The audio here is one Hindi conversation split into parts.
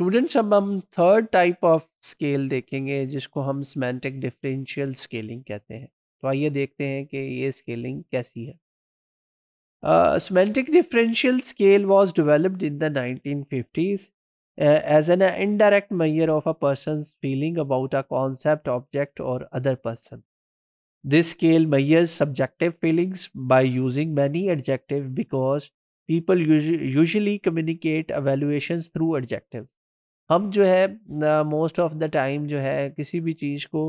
स्टूडेंट्स अब हम थर्ड टाइप ऑफ स्केल देखेंगे जिसको हम सिमेंटिक डिफरेंशियल स्केलिंग कहते हैं तो आइए देखते हैं कि ये स्केलिंग कैसी है semantic differential scale was developed in the 1950s as an indirect measure of a person feeling about a concept object और other person this scale measure subjective feelings by using many adjective because People usually communicate evaluations through adjectives. हम जो है मोस्ट ऑफ द टाइम जो है किसी भी चीज़ को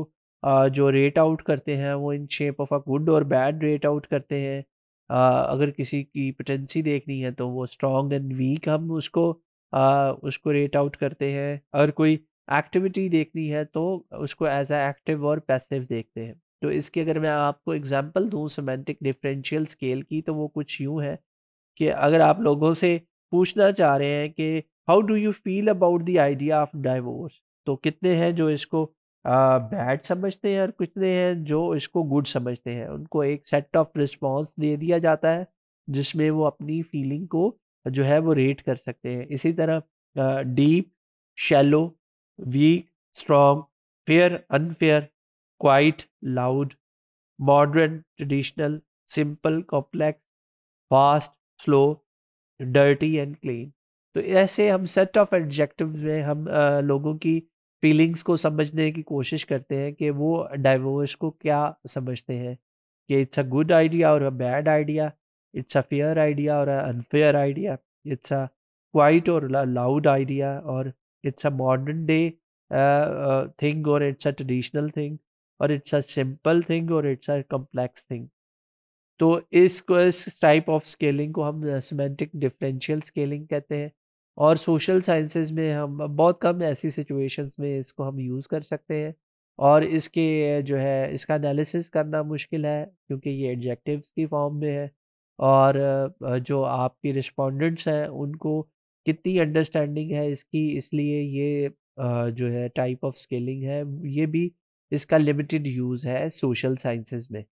uh, जो रेट आउट करते हैं वो in shape of a good और बैड रेट आउट करते हैं uh, अगर किसी की पोटेंसी देखनी है तो वो स्ट्रॉन्ग एंड वीक हम उसको uh, उसको रेट आउट करते हैं अगर कोई एक्टिविटी देखनी है तो उसको एज अ एक्टिव और पैसिव देखते हैं तो इसके अगर मैं आपको एग्जांपल दूं सेमेंटिक डिफरेंशियल स्केल की तो वो कुछ यूँ है कि अगर आप लोगों से पूछना चाह रहे हैं कि how do you feel about the idea of divorce तो कितने हैं जो इसको बैड समझते हैं और कितने हैं जो इसको गुड समझते हैं उनको एक सेट ऑफ रिस्पॉन्स दे दिया जाता है जिसमें वो अपनी फीलिंग को जो है वो रेट कर सकते हैं इसी तरह deep shallow weak strong fair unfair quiet loud modern traditional simple complex fast slow dirty and clean तो ऐसे हम सेट ऑफ एडजेक्टिव में हम आ, लोगों की फीलिंग्स को समझने की कोशिश करते हैं कि वो डाइवोर्स को क्या समझते हैं कि इट्स अ गुड आइडिया और a bad idea it's a fair idea और a unfair idea it's a quiet और लाउड आइडिया और it's a modern day thing और इट्स अ ट्रेडिशनल थिंग और इट्स अ सिंपल थिंग और इट्स अ कम्प्लेक्स थिंग तो इसको इस टाइप ऑफ स्केलिंग को हम सिमेंटिक डिफरेंशियल स्केलिंग कहते हैं और सोशल साइंसेस में हम बहुत कम ऐसी सिचुएशंस में इसको हम यूज़ कर सकते हैं और इसके जो है इसका एनालिसिस करना मुश्किल है क्योंकि ये एडजेक्टिव्स की फॉर्म में है और जो आपके रिस्पोंडेंट्स हैं उनको कितनी अंडरस्टैंडिंग है इसकी इसलिए ये जो है टाइप ऑफ स्केलिंग है ये भी इसका लिमिटेड यूज़ है सोशल साइंसेज में